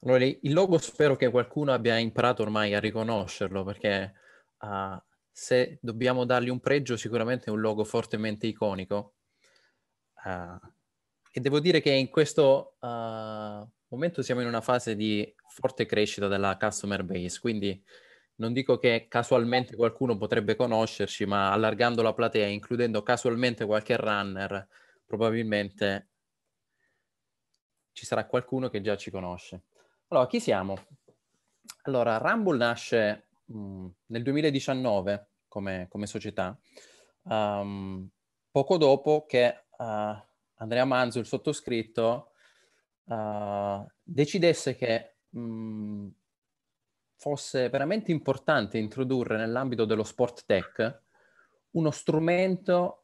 Allora, il logo spero che qualcuno abbia imparato ormai a riconoscerlo perché uh, se dobbiamo dargli un pregio sicuramente è un logo fortemente iconico. Uh, e devo dire che in questo uh, momento siamo in una fase di forte crescita della customer base, quindi non dico che casualmente qualcuno potrebbe conoscerci, ma allargando la platea, includendo casualmente qualche runner, probabilmente ci sarà qualcuno che già ci conosce. Allora, chi siamo? Allora, Rumble nasce mh, mm, nel 2019 come, come società, um, poco dopo che uh, Andrea Manzo, il sottoscritto, uh, decidesse che mh, mm, fosse veramente importante introdurre nell'ambito dello sport tech uno strumento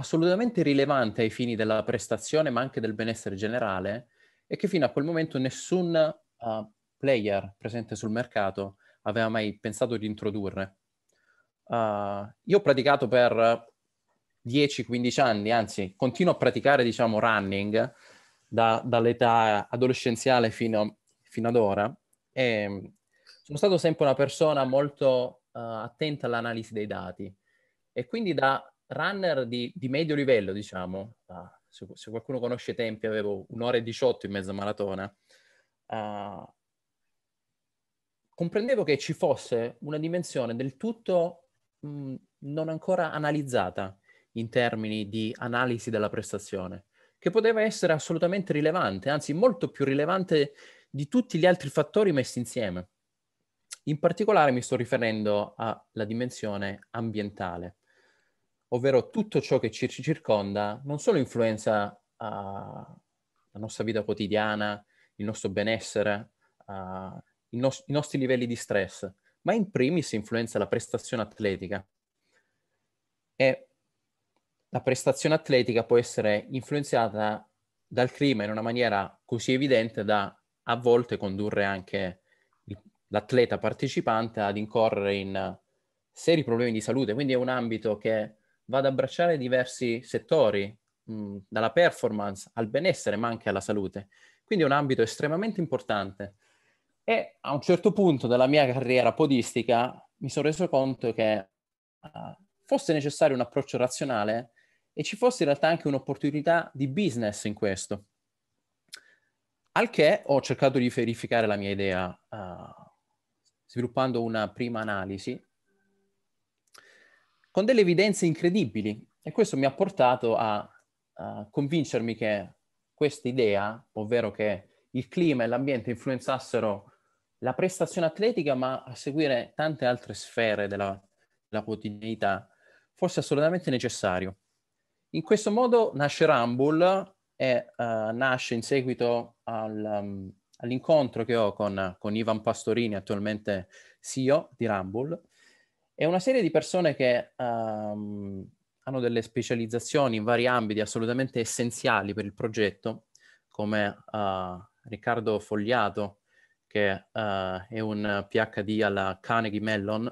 assolutamente rilevante ai fini della prestazione ma anche del benessere generale e che fino a quel momento nessun uh, player presente sul mercato aveva mai pensato di introdurre. Uh, io ho praticato per 10-15 anni, anzi continuo a praticare diciamo running da, dall'età adolescenziale fino, fino ad ora e ehm, sono stato sempre una persona molto uh, attenta all'analisi dei dati e quindi da runner di, di medio livello, diciamo, ah, se, se, qualcuno conosce i tempi, avevo un'ora e 18 in mezza maratona, ah, comprendevo che ci fosse una dimensione del tutto mh, mm, non ancora analizzata in termini di analisi della prestazione, che poteva essere assolutamente rilevante, anzi molto più rilevante di tutti gli altri fattori messi insieme. In particolare mi sto riferendo alla dimensione ambientale ovvero tutto ciò che ci circonda non solo influenza uh, la nostra vita quotidiana, il nostro benessere, uh, nos- i nostri livelli di stress, ma in primis influenza la prestazione atletica. E la prestazione atletica può essere influenzata dal clima in una maniera così evidente da a volte condurre anche l'atleta partecipante ad incorrere in seri problemi di salute, quindi è un ambito che va ad abbracciare diversi settori, mh, mm, dalla performance al benessere, ma anche alla salute. Quindi è un ambito estremamente importante. E a un certo punto della mia carriera podistica mi sono reso conto che uh, fosse necessario un approccio razionale e ci fosse in realtà anche un'opportunità di business in questo. Al che ho cercato di verificare la mia idea uh, sviluppando una prima analisi con delle evidenze incredibili e questo mi ha portato a, a convincermi che questa idea, ovvero che il clima e l'ambiente influenzassero la prestazione atletica, ma a seguire tante altre sfere della, della quotidianità, fosse assolutamente necessario. In questo modo nasce Rumble e uh, nasce in seguito al, um, all'incontro che ho con, con Ivan Pastorini, attualmente CEO di Rumble, è una serie di persone che um, hanno delle specializzazioni in vari ambiti assolutamente essenziali per il progetto, come uh, Riccardo Fogliato, che uh, è un PhD alla Carnegie Mellon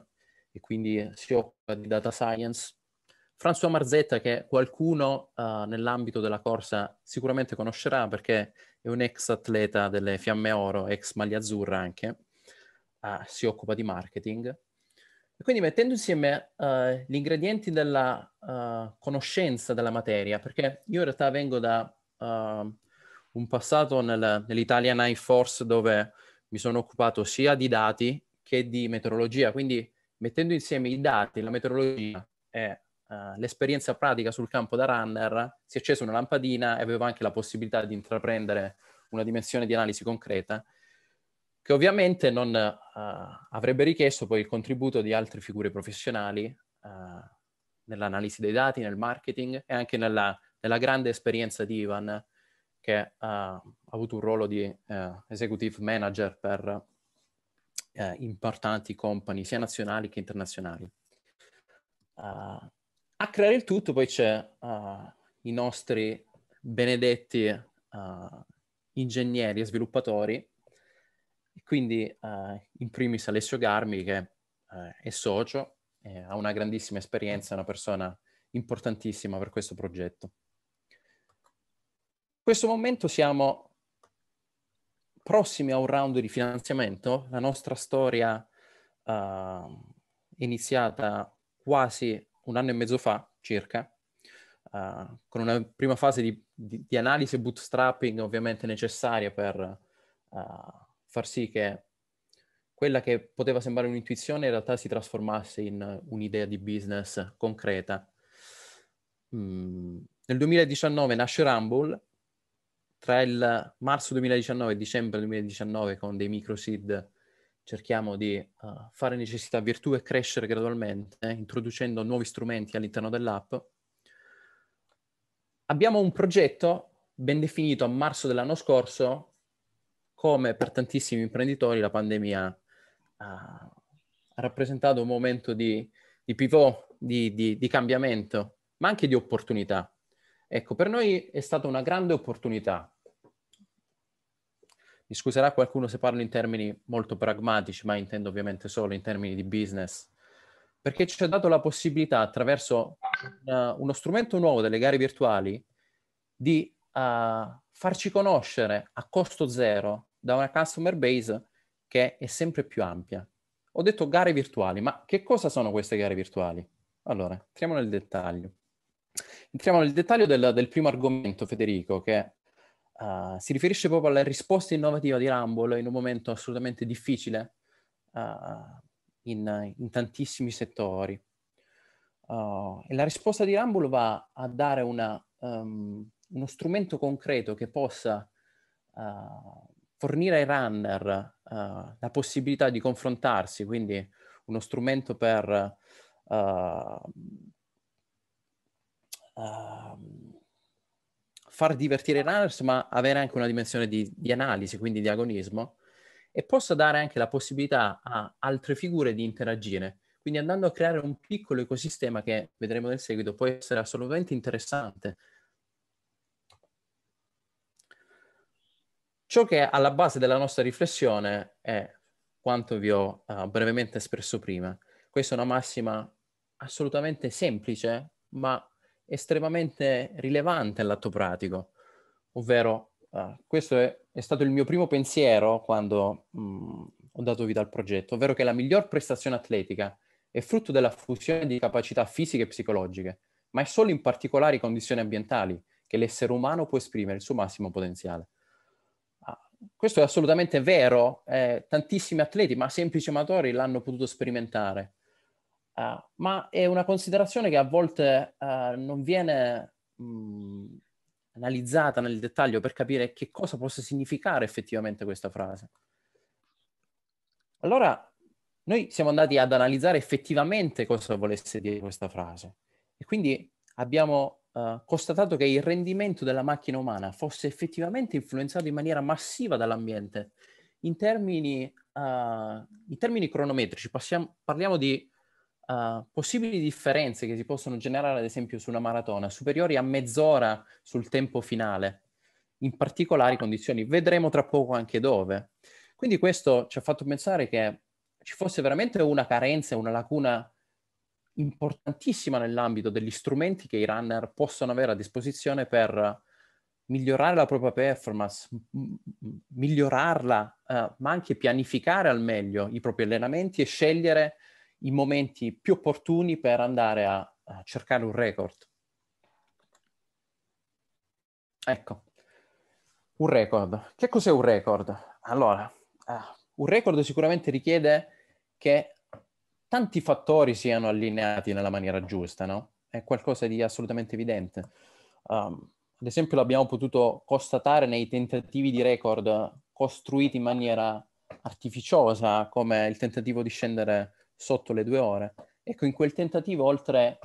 e quindi si occupa di data science. François Marzetta, che qualcuno uh, nell'ambito della corsa sicuramente conoscerà perché è un ex atleta delle Fiamme Oro, ex Maglia Azzurra anche, si occupa di marketing quindi mettendo insieme uh, gli ingredienti della uh, conoscenza della materia, perché io in realtà vengo da uh, un passato nel, nell'Italian Air Force dove mi sono occupato sia di dati che di meteorologia, quindi mettendo insieme i dati, la meteorologia e l'esperienza pratica sul campo da runner, si è accesa una lampadina e avevo anche la possibilità di intraprendere una dimensione di analisi concreta che ovviamente non uh, avrebbe richiesto poi il contributo di altre figure professionali uh, nell'analisi dei dati, nel marketing e anche nella, nella grande esperienza di Ivan che uh, ha avuto un ruolo di executive manager per importanti company sia nazionali che internazionali. a creare il tutto poi c'è i nostri benedetti ingegneri e sviluppatori e quindi eh, in primis Alessio Garmi che eh, è socio, eh, ha una grandissima esperienza, è una persona importantissima per questo progetto. In questo momento siamo prossimi a un round di finanziamento, la nostra storia eh, è iniziata quasi un anno e mezzo fa circa, Uh, con una prima fase di, di, di, analisi bootstrapping ovviamente necessaria per uh, far sì che quella che poteva sembrare un'intuizione in realtà si trasformasse in un'idea di business concreta. Mm. Nel 2019 nasce Rumble, tra il marzo 2019 e dicembre 2019 con dei micro seed cerchiamo di uh, fare necessità virtù e crescere gradualmente, eh, introducendo nuovi strumenti all'interno dell'app. Abbiamo un progetto ben definito a marzo dell'anno scorso come per tantissimi imprenditori la pandemia ha, ha rappresentato un momento di, di pivot, di, di, di cambiamento, ma anche di opportunità. Ecco, per noi è stata una grande opportunità. Mi scuserà qualcuno se parlo in termini molto pragmatici, ma intendo ovviamente solo in termini di business, perché ci ha dato la possibilità attraverso una, uno strumento nuovo delle gare virtuali di uh, farci conoscere a costo zero da una customer base che è sempre più ampia. Ho detto gare virtuali, ma che cosa sono queste gare virtuali? Allora, entriamo nel dettaglio. Entriamo nel dettaglio del, del primo argomento, Federico, che uh, si riferisce proprio alla risposta innovativa di Rumble in un momento assolutamente difficile uh, in, in, tantissimi settori. Uh, e la risposta di Rumble va a dare una, um, uno strumento concreto che possa uh, fornire ai runner uh, la possibilità di confrontarsi, quindi uno strumento per eh, ehm, far divertire i runners, ma avere anche una dimensione di, di analisi, quindi di agonismo, e possa dare anche la possibilità a altre figure di interagire. Quindi andando a creare un piccolo ecosistema che vedremo nel seguito può essere assolutamente interessante Ciò che è alla base della nostra riflessione è quanto vi ho uh, brevemente espresso prima. Questa è una massima assolutamente semplice, ma estremamente rilevante all'atto pratico, ovvero uh, questo è, è, stato il mio primo pensiero quando mh, mm, ho dato vita al progetto, ovvero che la miglior prestazione atletica è frutto della fusione di capacità fisiche e psicologiche, ma è solo in particolari condizioni ambientali che l'essere umano può esprimere il suo massimo potenziale questo è assolutamente vero, eh, tantissimi atleti, ma semplici amatori, l'hanno potuto sperimentare. Uh, ma è una considerazione che a volte uh, non viene mh, mm, analizzata nel dettaglio per capire che cosa possa significare effettivamente questa frase. Allora, noi siamo andati ad analizzare effettivamente cosa volesse dire questa frase e quindi abbiamo eh, constatato che il rendimento della macchina umana fosse effettivamente influenzato in maniera massiva dall'ambiente. In termini, uh, in termini cronometrici passiamo, parliamo di Uh, possibili differenze che si possono generare, ad esempio, su una maratona, superiori a mezz'ora sul tempo finale, in particolari condizioni. Vedremo tra poco anche dove. Quindi questo ci ha fatto pensare che ci fosse veramente una carenza, una lacuna importantissima nell'ambito degli strumenti che i runner possono avere a disposizione per eh, migliorare la propria performance, m- migliorarla, uh, ma anche pianificare al meglio i propri allenamenti e scegliere i momenti più opportuni per andare a, a cercare un record. Ecco, un record. Che cos'è un record? Allora, uh, un record sicuramente richiede che tanti fattori siano allineati nella maniera giusta, no? È qualcosa di assolutamente evidente. Um, ad esempio l'abbiamo potuto constatare nei tentativi di record costruiti in maniera artificiosa, come il tentativo di scendere sotto le due ore. Ecco, in quel tentativo, oltre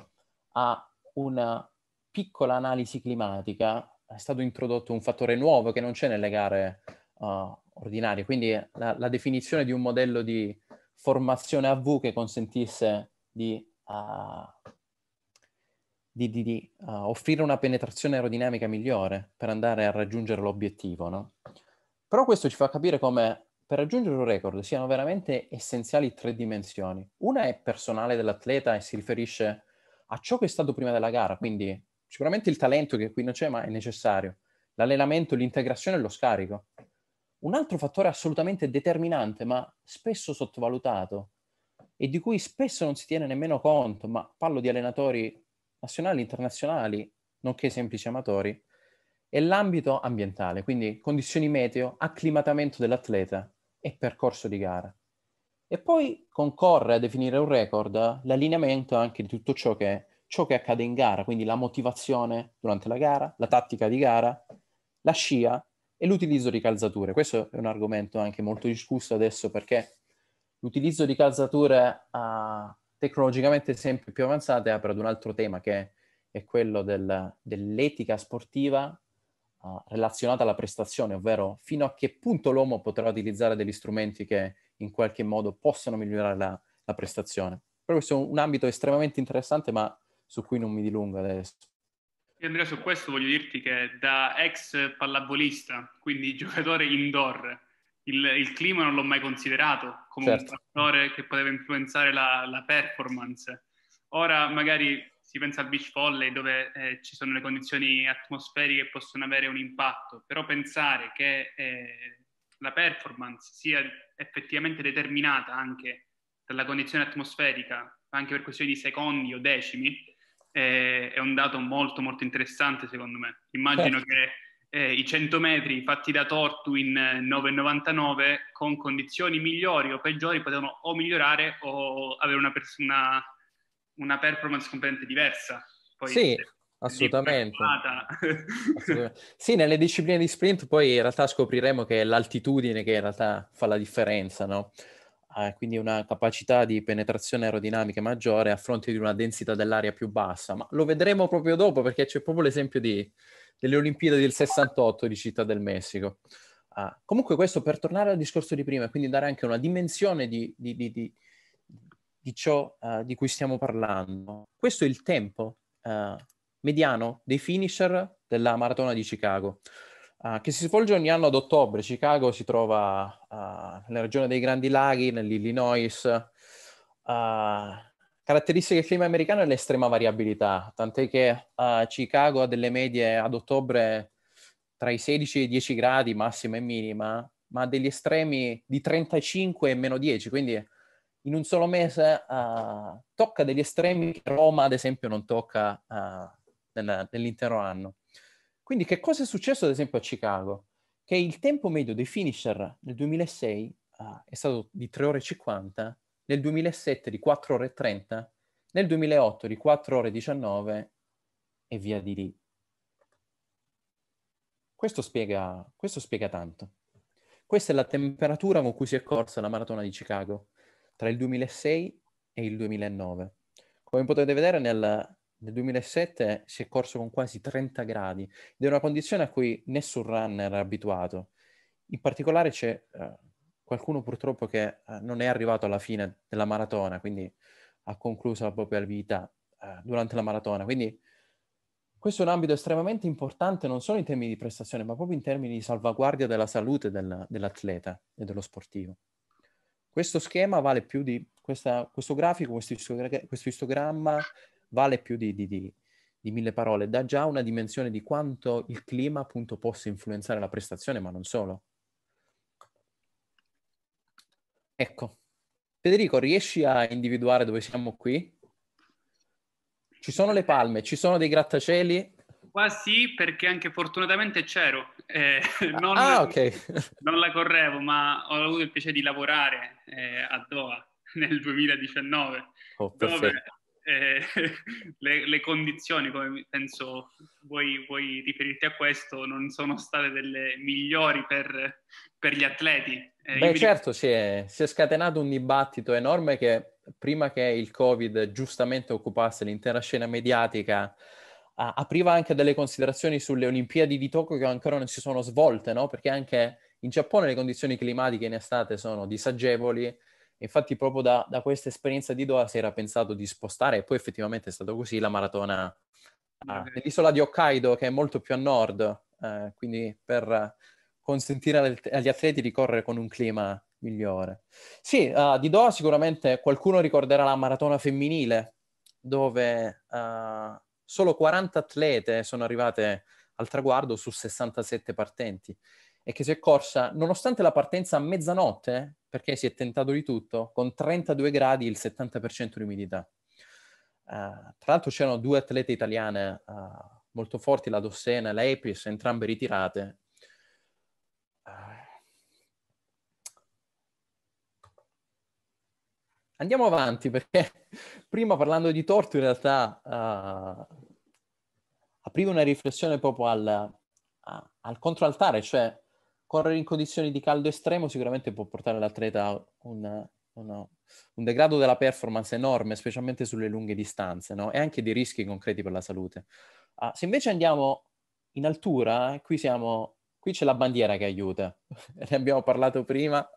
a una piccola analisi climatica, è stato introdotto un fattore nuovo che non c'è nelle gare uh, ordinarie, quindi la, la definizione di un modello di formazione a V che consentisse di, uh, di, di, di uh, offrire una penetrazione aerodinamica migliore per andare a raggiungere l'obiettivo. No? Però questo ci fa capire come per raggiungere un record siano veramente essenziali tre dimensioni. Una è personale dell'atleta e si riferisce a ciò che è stato prima della gara, quindi sicuramente il talento che qui non c'è ma è necessario, l'allenamento, l'integrazione e lo scarico. Un altro fattore assolutamente determinante, ma spesso sottovalutato, e di cui spesso non si tiene nemmeno conto, ma parlo di allenatori nazionali, internazionali, nonché semplici amatori, è l'ambito ambientale, quindi condizioni meteo, acclimatamento dell'atleta e percorso di gara. E poi concorre a definire un record l'allineamento anche di tutto ciò che, ciò che accade in gara, quindi la motivazione durante la gara, la tattica di gara, la scia e l'utilizzo di calzature. Questo è un argomento anche molto discusso adesso perché l'utilizzo di calzature uh, tecnologicamente sempre più avanzate apre ad un altro tema che è quello del, dell'etica sportiva uh, relazionata alla prestazione, ovvero fino a che punto l'uomo potrà utilizzare degli strumenti che in qualche modo possano migliorare la, la prestazione. Però questo è un ambito estremamente interessante ma su cui non mi dilungo adesso. E Andrea, su questo voglio dirti che da ex pallavolista, quindi giocatore indoor, il, il clima non l'ho mai considerato come certo. un fattore che poteva influenzare la, la, performance. Ora magari si pensa al beach volley dove eh, ci sono le condizioni atmosferiche che possono avere un impatto, però pensare che eh, la performance sia effettivamente determinata anche dalla condizione atmosferica, anche per questioni di secondi o decimi, è, è un dato molto molto interessante secondo me. Immagino certo. che eh, i 100 metri fatti da Tortu in 9,99 eh, con condizioni migliori o peggiori potevano o migliorare o avere una, pers- una, performance completamente diversa. Poi, sì, se, assolutamente. assolutamente. Sì, nelle discipline di sprint poi in realtà scopriremo che è l'altitudine che in realtà fa la differenza, no? eh, quindi una capacità di penetrazione aerodinamica maggiore a fronte di una densità dell'aria più bassa, ma lo vedremo proprio dopo perché c'è proprio l'esempio di, delle Olimpiadi del 68 di Città del Messico. Ah, comunque questo per tornare al discorso di prima, e quindi dare anche una dimensione di, di, di, di ciò uh, di cui stiamo parlando. Questo è il tempo uh, mediano dei finisher della maratona di Chicago. Uh, che si svolge ogni anno ad ottobre. Chicago si trova uh, nella regione dei Grandi Laghi, nell'Illinois. Uh, caratteristiche del clima americano è l'estrema variabilità, tant'è che Chicago ha delle medie ad ottobre tra i 16 e i 10 gradi, massima e minima, ma ha degli estremi di 35 e meno 10, quindi in un solo mese tocca degli estremi che Roma, ad esempio, non tocca nell'intero anno. Quindi che cosa è successo ad esempio a Chicago? Che il tempo medio dei finisher nel 2006 ah, è stato di 3 ore e 50, nel 2007 di 4 ore e 30, nel 2008 di 4 ore e 19 e via di lì. Questo spiega, questo spiega tanto. Questa è la temperatura con cui si è corsa la maratona di Chicago tra il 2006 e il 2009. Come potete vedere nel, nel 2007 si è corso con quasi 30 gradi ed è una condizione a cui nessun runner è abituato. In particolare c'è eh, qualcuno purtroppo che eh, non è arrivato alla fine della maratona, quindi ha concluso la propria vita eh, durante la maratona. Quindi questo è un ambito estremamente importante non solo in termini di prestazione, ma proprio in termini di salvaguardia della salute del, dell'atleta e dello sportivo. Questo schema vale più di questa, questo grafico, questo, istor- questo istogramma vale più di, di, di, di mille parole, dà già una dimensione di quanto il clima appunto possa influenzare la prestazione, ma non solo. Ecco, Federico, riesci a individuare dove siamo qui? Ci sono le palme, ci sono dei grattacieli? Qua sì, perché anche fortunatamente c'ero. Eh, non, ah, ok. non la correvo, ma ho avuto il piacere di lavorare eh, a Doha nel 2019, oh, dove eh, le, le, condizioni, come penso vuoi, vuoi, riferirti a questo, non sono state delle migliori per, per gli atleti. Eh, Beh, certo, si, è, si è, scatenato un dibattito enorme che prima che il Covid giustamente occupasse l'intera scena mediatica, apriva anche delle considerazioni sulle Olimpiadi di Tokyo che ancora non si sono svolte, no? Perché anche in Giappone le condizioni climatiche in estate sono disagevoli, Infatti proprio da, da questa esperienza di Doha si era pensato di spostare, e poi effettivamente è stato così, la maratona ah, nell'isola di Hokkaido, che è molto più a nord, eh, quindi per consentire agli atleti di correre con un clima migliore. Sì, uh, di Doha sicuramente qualcuno ricorderà la maratona femminile, dove uh, solo 40 atlete sono arrivate al traguardo su 67 partenti e che si è corsa, nonostante la partenza a mezzanotte, perché si è tentato di tutto, con 32 gradi il 70% di umidità. Uh, tra l'altro c'erano due atlete italiane uh, molto forti, la Dossena e la Epis, entrambe ritirate. Uh. Andiamo avanti perché prima parlando di torto in realtà aprivo una riflessione proprio al, al, controaltare, cioè correre in condizioni di caldo estremo sicuramente può portare l'atleta a un, un, un degrado della performance enorme, specialmente sulle lunghe distanze, no? e anche dei rischi concreti per la salute. Ah, se invece andiamo in altura, qui, siamo, qui c'è la bandiera che aiuta, ne abbiamo parlato prima.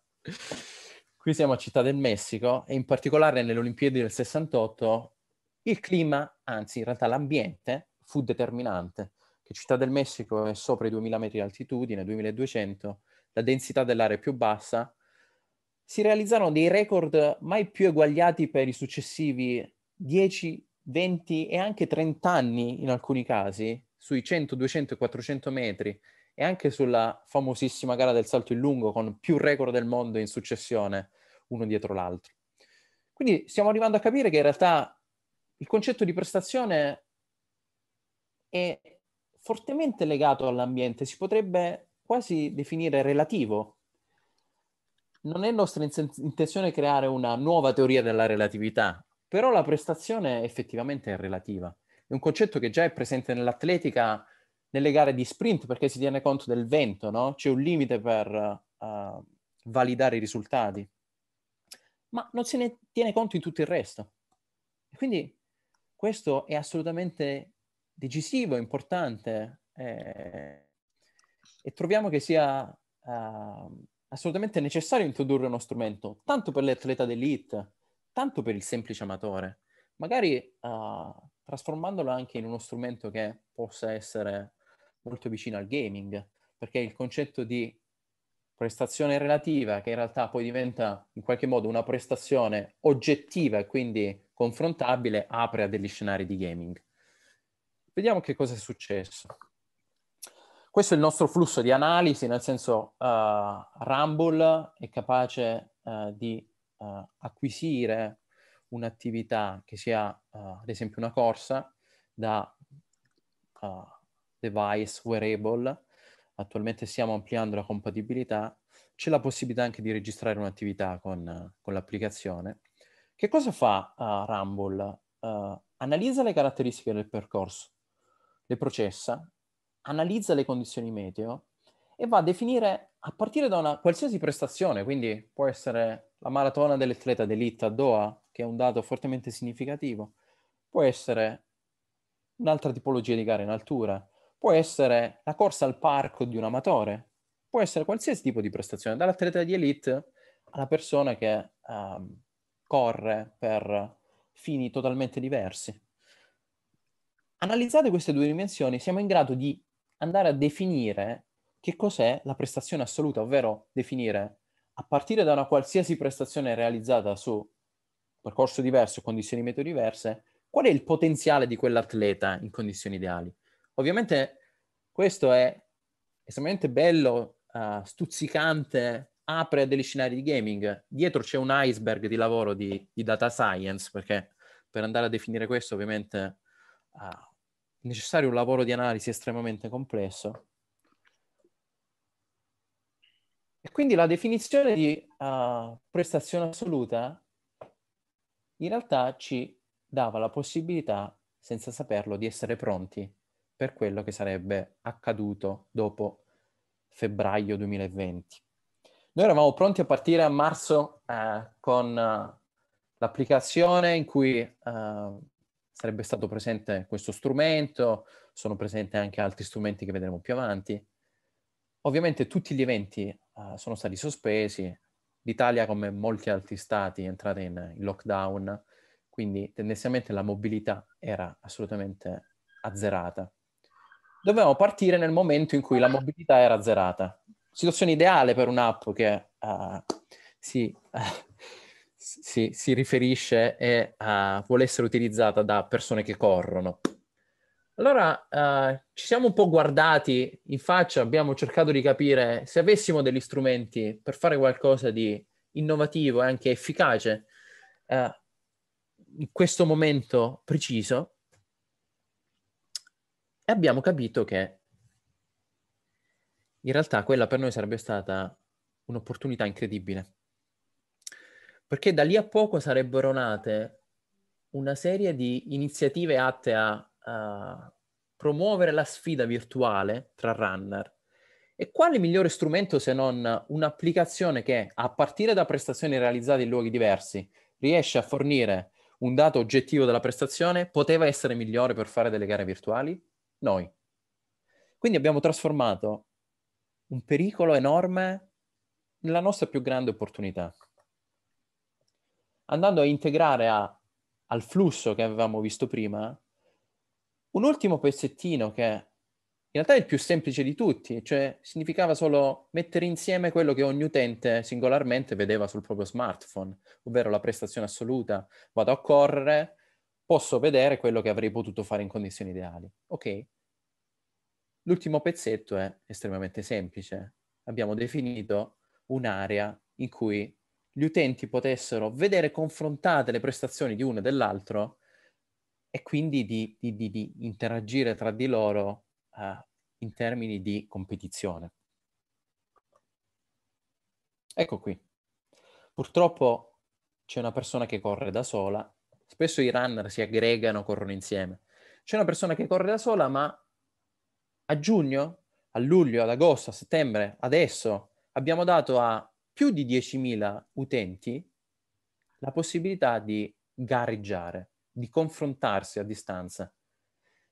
Qui siamo a Città del Messico e in particolare nelle Olimpiadi del 68 il clima, anzi in realtà l'ambiente, fu determinante che Città del Messico è sopra i 2000 metri di altitudine, 2200, la densità dell'area è più bassa, si realizzarono dei record mai più eguagliati per i successivi 10, 20 e anche 30 anni in alcuni casi, sui 100, 200 e 400 metri, e anche sulla famosissima gara del salto in lungo con più record del mondo in successione, uno dietro l'altro. Quindi stiamo arrivando a capire che in realtà il concetto di prestazione è fortemente legato all'ambiente, si potrebbe quasi definire relativo. Non è nostra intenzione creare una nuova teoria della relatività, però la prestazione effettivamente è relativa. È un concetto che già è presente nell'atletica nelle gare di sprint perché si tiene conto del vento, no? C'è un limite per uh, validare i risultati, ma non se ne tiene conto in tutto il resto. Quindi questo è assolutamente decisivo, importante eh, e troviamo che sia uh, assolutamente necessario introdurre uno strumento, tanto per l'atleta d'elite, tanto per il semplice amatore, magari uh, trasformandolo anche in uno strumento che possa essere molto vicino al gaming, perché il concetto di prestazione relativa, che in realtà poi diventa in qualche modo una prestazione oggettiva e quindi confrontabile, apre a degli scenari di gaming. Vediamo che cosa è successo. Questo è il nostro flusso di analisi, nel senso uh, Rumble è capace uh, di uh, acquisire un'attività che sia ad esempio una corsa da device wearable, attualmente stiamo ampliando la compatibilità, c'è la possibilità anche di registrare un'attività con, con l'applicazione. Che cosa fa Rumble? analizza le caratteristiche del percorso, le processa, analizza le condizioni meteo e va a definire a partire da una qualsiasi prestazione, quindi può essere la maratona dell'atleta d'elite a Doha, che è un dato fortemente significativo, può essere un'altra tipologia di gara in altura, può essere la corsa al parco di un amatore, può essere qualsiasi tipo di prestazione, dall'atleta di elite alla persona che um, corre per fini totalmente diversi. Analizzate queste due dimensioni, siamo in grado di andare a definire che cos'è la prestazione assoluta, ovvero definire a partire da una qualsiasi prestazione realizzata su percorso diverso, condizioni meteo diverse, qual è il potenziale di quell'atleta in condizioni ideali. Ovviamente questo è estremamente bello, uh, stuzzicante, apre a degli scenari di gaming. Dietro c'è un iceberg di lavoro di, di data science, perché per andare a definire questo ovviamente Ah, necessario un lavoro di analisi estremamente complesso. E quindi la definizione di uh, prestazione assoluta in realtà ci dava la possibilità, senza saperlo, di essere pronti per quello che sarebbe accaduto dopo febbraio 2020. Noi eravamo pronti a partire a marzo eh, con uh, l'applicazione in cui uh, sarebbe stato presente questo strumento, sono presenti anche altri strumenti che vedremo più avanti. Ovviamente tutti gli eventi uh, sono stati sospesi, l'Italia come molti altri stati è entrata in, in lockdown, quindi tendenzialmente la mobilità era assolutamente azzerata. Dovevamo partire nel momento in cui la mobilità era azzerata. Situazione ideale per un'app che uh, si uh, si, si riferisce e uh, vuole essere utilizzata da persone che corrono. Allora uh, ci siamo un po' guardati in faccia, abbiamo cercato di capire se avessimo degli strumenti per fare qualcosa di innovativo e anche efficace uh, in questo momento preciso e abbiamo capito che in realtà quella per noi sarebbe stata un'opportunità incredibile perché da lì a poco sarebbero nate una serie di iniziative atte a, a promuovere la sfida virtuale tra runner. E quale migliore strumento se non un'applicazione che, a partire da prestazioni realizzate in luoghi diversi, riesce a fornire un dato oggettivo della prestazione, poteva essere migliore per fare delle gare virtuali? Noi. Quindi abbiamo trasformato un pericolo enorme nella nostra più grande opportunità andando a integrare a, al flusso che avevamo visto prima un ultimo pezzettino che in realtà è il più semplice di tutti, cioè significava solo mettere insieme quello che ogni utente singolarmente vedeva sul proprio smartphone, ovvero la prestazione assoluta. Vado a correre, posso vedere quello che avrei potuto fare in condizioni ideali. Ok? L'ultimo pezzetto è estremamente semplice. Abbiamo definito un'area in cui gli utenti potessero vedere confrontate le prestazioni di uno e dell'altro e quindi di, di, di, di interagire tra di loro uh, in termini di competizione. Ecco qui. Purtroppo c'è una persona che corre da sola, spesso i runner si aggregano, corrono insieme. C'è una persona che corre da sola, ma a giugno, a luglio, ad agosto, a settembre, adesso abbiamo dato a più di 10.000 utenti la possibilità di gareggiare, di confrontarsi a distanza,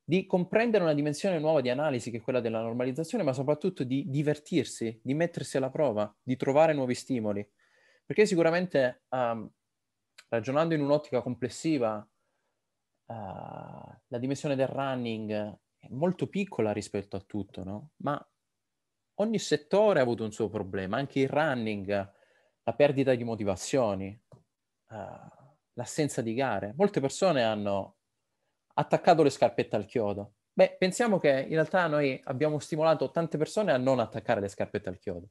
di comprendere una dimensione nuova di analisi che è quella della normalizzazione, ma soprattutto di divertirsi, di mettersi alla prova, di trovare nuovi stimoli. Perché sicuramente um, ragionando in un'ottica complessiva, uh, la dimensione del running è molto piccola rispetto a tutto, no? Ma ogni settore ha avuto un suo problema, anche il running, la perdita di motivazioni, uh, l'assenza di gare. Molte persone hanno attaccato le scarpette al chiodo. Beh, pensiamo che in realtà noi abbiamo stimolato tante persone a non attaccare le scarpette al chiodo.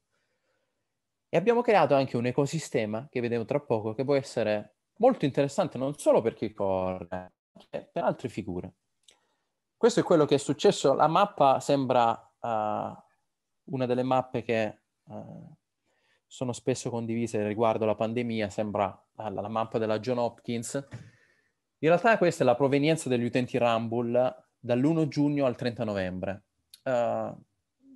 E abbiamo creato anche un ecosistema, che vedremo tra poco, che può essere molto interessante non solo per chi corre, ma anche per altre figure. Questo è quello che è successo. La mappa sembra uh, una delle mappe che eh, sono spesso condivise riguardo la pandemia sembra la, la, mappa della John Hopkins. In realtà questa è la provenienza degli utenti Rumble dall'1 giugno al 30 novembre. Uh,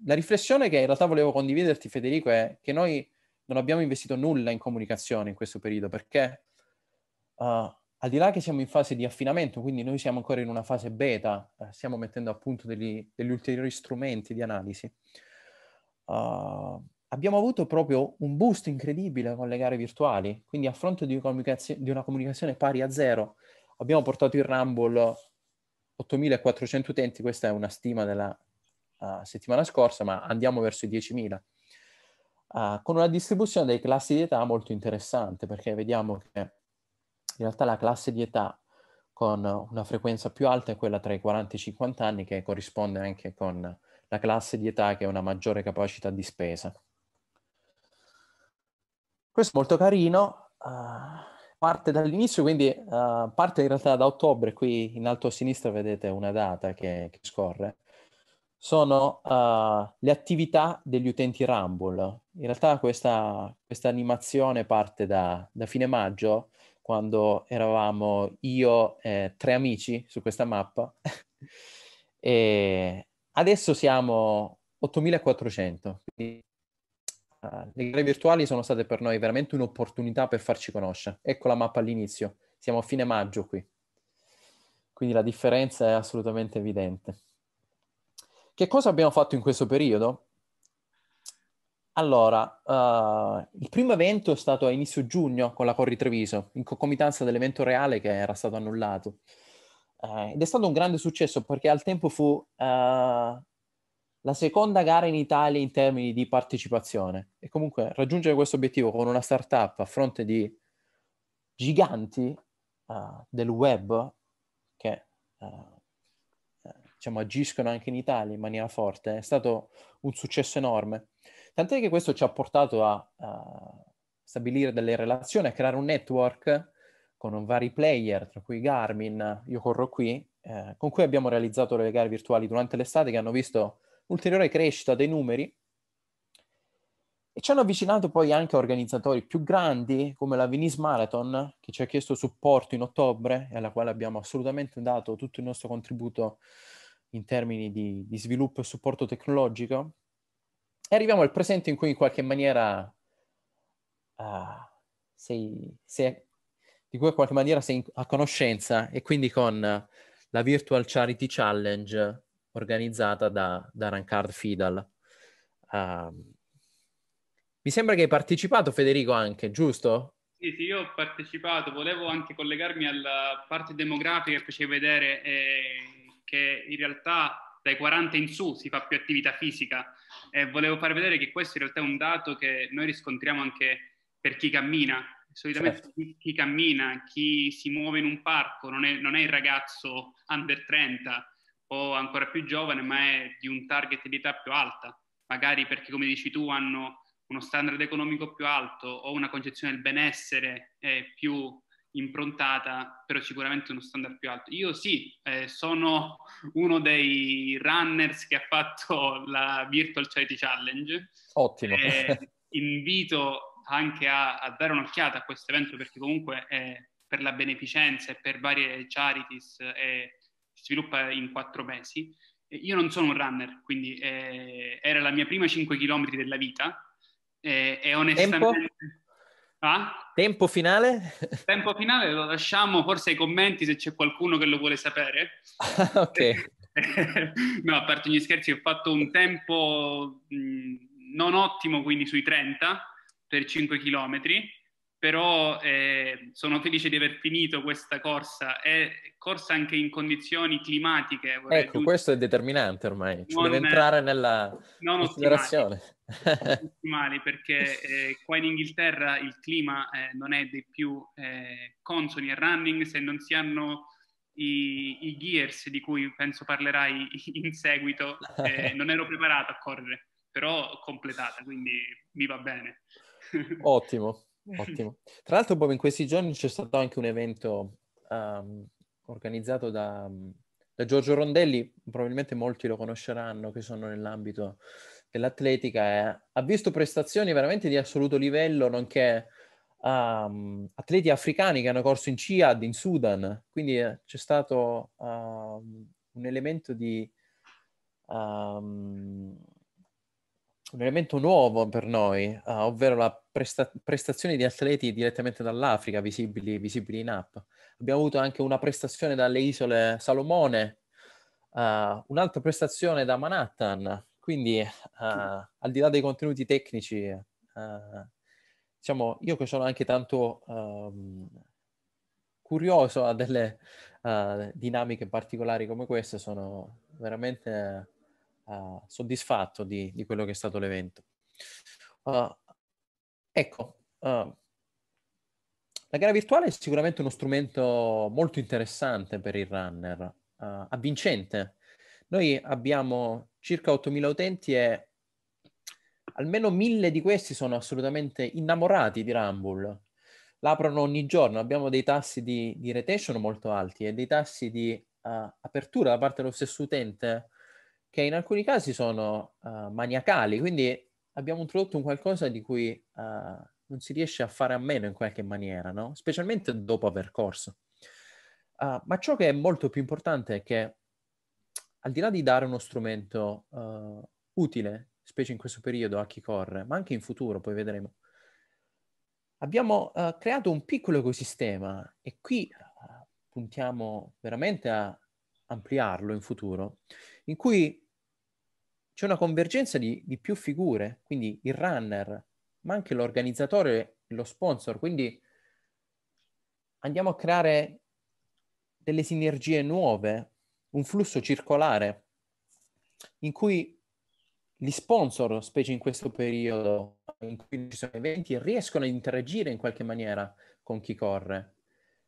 la riflessione che in realtà volevo condividerti, Federico, è che noi non abbiamo investito nulla in comunicazione in questo periodo perché uh, al di là che siamo in fase di affinamento, quindi noi siamo ancora in una fase beta, eh, stiamo mettendo a punto degli, degli ulteriori strumenti di analisi, uh, abbiamo avuto proprio un boost incredibile con le gare virtuali, quindi a fronte di, comunicazio- di una comunicazione pari a zero abbiamo portato in Rumble 8.400 utenti, questa è una stima della uh, settimana scorsa, ma andiamo verso i 10.000. Uh, ah, con una distribuzione dei classi di età molto interessante, perché vediamo che in realtà la classe di età con una frequenza più alta è quella tra i 40 e i 50 anni, che corrisponde anche con la classe di età che ha una maggiore capacità di spesa. Questo è molto carino, uh, parte dall'inizio, quindi uh, parte in realtà da ottobre, qui in alto a sinistra vedete una data che, che scorre, sono uh, le attività degli utenti Rumble. In realtà questa, questa animazione parte da, da, fine maggio, quando eravamo io e tre amici su questa mappa, e Adesso siamo 8400, quindi uh, le gare virtuali sono state per noi veramente un'opportunità per farci conoscere. Ecco la mappa all'inizio, siamo a fine maggio qui, quindi la differenza è assolutamente evidente. Che cosa abbiamo fatto in questo periodo? Allora, uh, il primo evento è stato a inizio giugno con la Corri Treviso, in concomitanza dell'evento reale che era stato annullato. Eh, ed è stato un grande successo perché al tempo fu uh, la seconda gara in Italia in termini di partecipazione. E comunque raggiungere questo obiettivo con una startup a fronte di giganti uh, del web che uh, diciamo, agiscono anche in Italia in maniera forte è stato un successo enorme. Tant'è che questo ci ha portato a stabilire delle relazioni, a creare un network con vari player, tra cui Garmin, Io Corro Qui, eh, con cui abbiamo realizzato le gare virtuali durante l'estate che hanno visto un'ulteriore crescita dei numeri e ci hanno avvicinato poi anche a organizzatori più grandi come la Venice Marathon, che ci ha chiesto supporto in ottobre e alla quale abbiamo assolutamente dato tutto il nostro contributo in termini di, di sviluppo e supporto tecnologico. E arriviamo al presente in cui in qualche maniera uh, sei, sei di cui in qualche maniera sei a conoscenza e quindi con eh, la Virtual Charity Challenge organizzata da, da Rancard Fidal. Uh, ehm, mi sembra che hai partecipato Federico anche, giusto? Sì, sì, io ho partecipato, volevo anche collegarmi alla parte demografica che facevi vedere eh, che in realtà dai 40 in su si fa più attività fisica e volevo far vedere che questo in realtà è un dato che noi riscontriamo anche per chi cammina, solitamente certo. chi, chi, cammina, chi si muove in un parco, non è, non è, il ragazzo under 30 o ancora più giovane, ma è di un target di età più alta, magari perché come dici tu hanno uno standard economico più alto o una concezione del benessere eh, più improntata, però sicuramente uno standard più alto. Io sì, eh, sono uno dei runners che ha fatto la Virtual Charity Challenge. Ottimo. Eh, invito anche a, a dare un'occhiata a questo evento perché comunque è per la beneficenza e per varie charities e eh, si sviluppa in quattro mesi. Io non sono un runner, quindi eh, era la mia prima 5 km della vita eh, e onestamente... Tempo? Ah? Tempo finale? Tempo finale lo lasciamo forse ai commenti se c'è qualcuno che lo vuole sapere. Ah, ok. no, a parte gli scherzi, ho fatto un tempo mh, mm, non ottimo, quindi sui 30, per 5 km, però eh, sono felice di aver finito questa corsa. È corsa anche in condizioni climatiche. Ecco, aggiungere. questo è determinante ormai, ci non, deve entrare nella non considerazione. Ottimali, perché eh, qua in Inghilterra il clima eh, non è dei più eh, consoni al running se non si hanno i, i, gears di cui penso parlerai in seguito. Eh, non ero preparato a correre, però completata, quindi mi va bene. Ottimo, ottimo. Tra l'altro proprio in questi giorni c'è stato anche un evento um, organizzato da, da, Giorgio Rondelli, probabilmente molti lo conosceranno che sono nell'ambito dell'atletica, eh. ha visto prestazioni veramente di assoluto livello, nonché um, atleti africani che hanno corso in Ciad, in Sudan, quindi eh, c'è stato um, un elemento di... Um, un elemento nuovo per noi, uh, ovvero la presta- prestazione di atleti direttamente dall'Africa visibili, visibili, in app. Abbiamo avuto anche una prestazione dalle isole Salomone, uh, un'altra prestazione da Manhattan, quindi ah, al di là dei contenuti tecnici, diciamo, io che sono anche tanto ehm, curioso a delle dinamiche particolari come queste, sono veramente uh, soddisfatto di, di, quello che è stato l'evento. Uh, ecco, uh, la gara virtuale è sicuramente uno strumento molto interessante per il runner, avvincente. Noi abbiamo circa 8.000 utenti e almeno 1.000 di questi sono assolutamente innamorati di Rumble l'aprono ogni giorno. Abbiamo dei tassi di, di retention molto alti e dei tassi di uh, apertura da parte dello stesso utente che in alcuni casi sono uh, maniacali, quindi abbiamo introdotto un qualcosa di cui uh, non si riesce a fare a meno in qualche maniera, no? specialmente dopo aver corso. Uh, ma ciò che è molto più importante è che al di là di dare uno strumento eh, utile, specie in questo periodo, a chi corre, ma anche in futuro, poi vedremo, abbiamo creato un piccolo ecosistema e qui puntiamo veramente a ampliarlo in futuro, in cui c'è una convergenza di, di più figure, quindi il runner, ma anche l'organizzatore, lo sponsor, quindi andiamo a creare delle sinergie nuove, un flusso circolare in cui gli sponsor, specie in questo periodo in cui ci sono eventi, riescono ad interagire in qualche maniera con chi corre.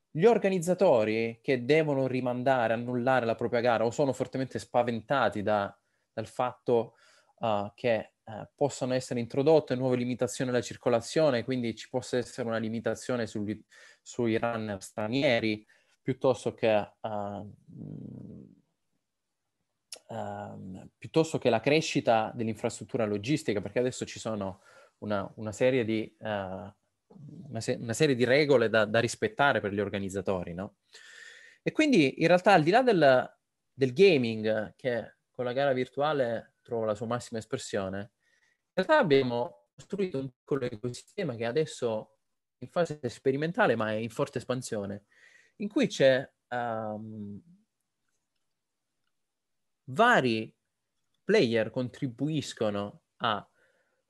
Gli organizzatori che devono rimandare, annullare la propria gara o sono fortemente spaventati da dal fatto uh, che uh, possano essere introdotte nuove limitazioni alla circolazione, quindi ci possa essere una limitazione sugli, sui runner stranieri, piuttosto che, ehm, ehm, piuttosto che la crescita dell'infrastruttura logistica, perché adesso ci sono una, una serie di eh, una, se- una, serie di regole da, da rispettare per gli organizzatori, no? E quindi in realtà al di là del, del gaming, che con la gara virtuale trova la sua massima espressione. In realtà abbiamo costruito un piccolo ecosistema che adesso è in fase sperimentale ma è in forte espansione, in cui c'è um, vari player contribuiscono a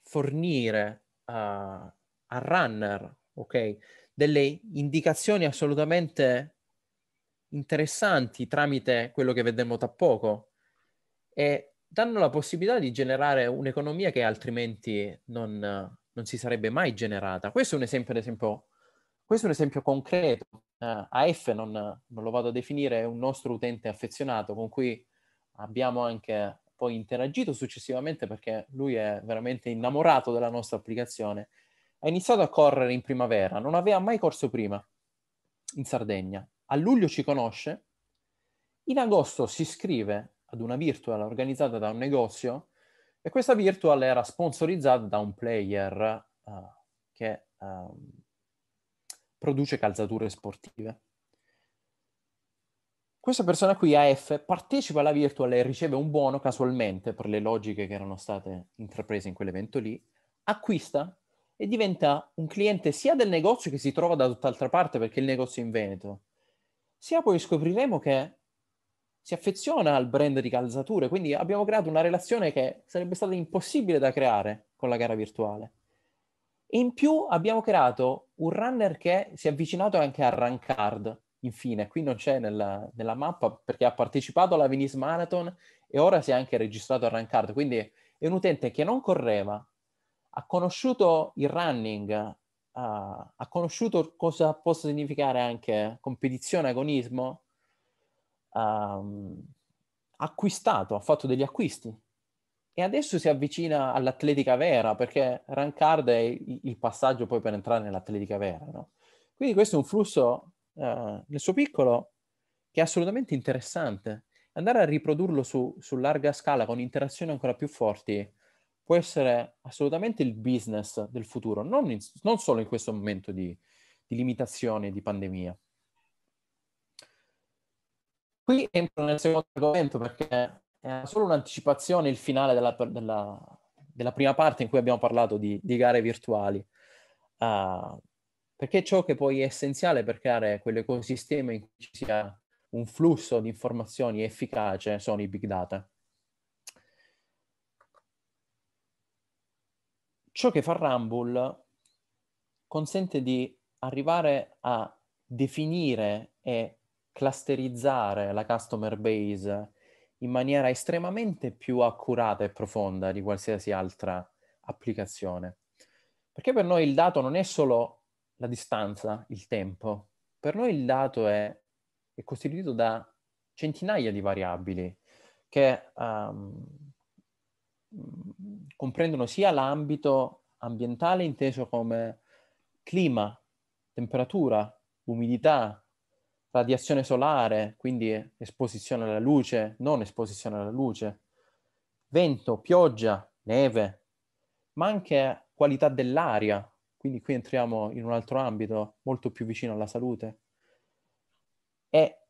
fornire uh, a runner, ok, delle indicazioni assolutamente interessanti tramite quello che vedremo tra poco, e danno la possibilità di generare un'economia che altrimenti non, non si sarebbe mai generata. Questo è un esempio, ad esempio, questo è un esempio concreto. Uh, eh, AF non, non, lo vado a definire, è un nostro utente affezionato con cui abbiamo anche poi interagito successivamente perché lui è veramente innamorato della nostra applicazione. Ha iniziato a correre in primavera, non aveva mai corso prima in Sardegna. A luglio ci conosce, in agosto si iscrive ad una virtual organizzata da un negozio e questa virtual era sponsorizzata da un player uh, che um, produce calzature sportive. Questa persona qui, AF, partecipa alla virtual e riceve un buono casualmente per le logiche che erano state intraprese in quell'evento lì, acquista e diventa un cliente sia del negozio che si trova da tutt'altra parte perché il negozio è in Veneto, sia poi scopriremo che si affeziona al brand di calzature, quindi abbiamo creato una relazione che sarebbe stata impossibile da creare con la gara virtuale. In più abbiamo creato un runner che si è avvicinato anche a Rancard, infine, qui non c'è nella, nella mappa perché ha partecipato alla Venice Marathon e ora si è anche registrato a Rancard, quindi è un utente che non correva, ha conosciuto il running, ha, ha conosciuto cosa possa significare anche competizione, agonismo, um, acquistato, ha fatto degli acquisti e adesso si avvicina all'atletica vera perché Rancard è il, il passaggio poi per entrare nell'atletica vera. No? Quindi questo è un flusso uh, nel suo piccolo che è assolutamente interessante. Andare a riprodurlo su, su larga scala con interazioni ancora più forti può essere assolutamente il business del futuro, non, in, non solo in questo momento di, di limitazione, di pandemia. Qui entro nel secondo argomento perché è eh, solo un'anticipazione il finale della, della, della prima parte in cui abbiamo parlato di, di gare virtuali. Uh, perché ciò che poi è essenziale per creare quell'ecosistema in cui ci sia un flusso di informazioni efficace sono i big data. Ciò che fa Rumble consente di arrivare a definire e clusterizzare la customer base in maniera estremamente più accurata e profonda di qualsiasi altra applicazione. Perché per noi il dato non è solo la distanza, il tempo, per noi il dato è, è costituito da centinaia di variabili che um, comprendono sia l'ambito ambientale inteso come clima, temperatura, umidità, radiazione solare, quindi esposizione alla luce, non esposizione alla luce, vento, pioggia, neve, ma anche qualità dell'aria, quindi qui entriamo in un altro ambito molto più vicino alla salute. E